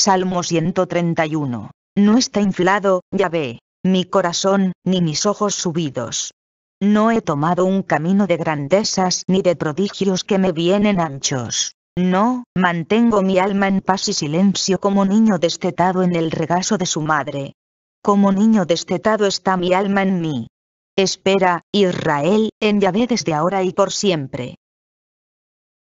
Salmo 131. No está inflado, ya ve, mi corazón, ni mis ojos subidos. No he tomado un camino de grandezas ni de prodigios que me vienen anchos. No, mantengo mi alma en paz y silencio como niño destetado en el regazo de su madre. Como niño destetado está mi alma en mí. Espera, Israel, en Yahvé desde ahora y por siempre.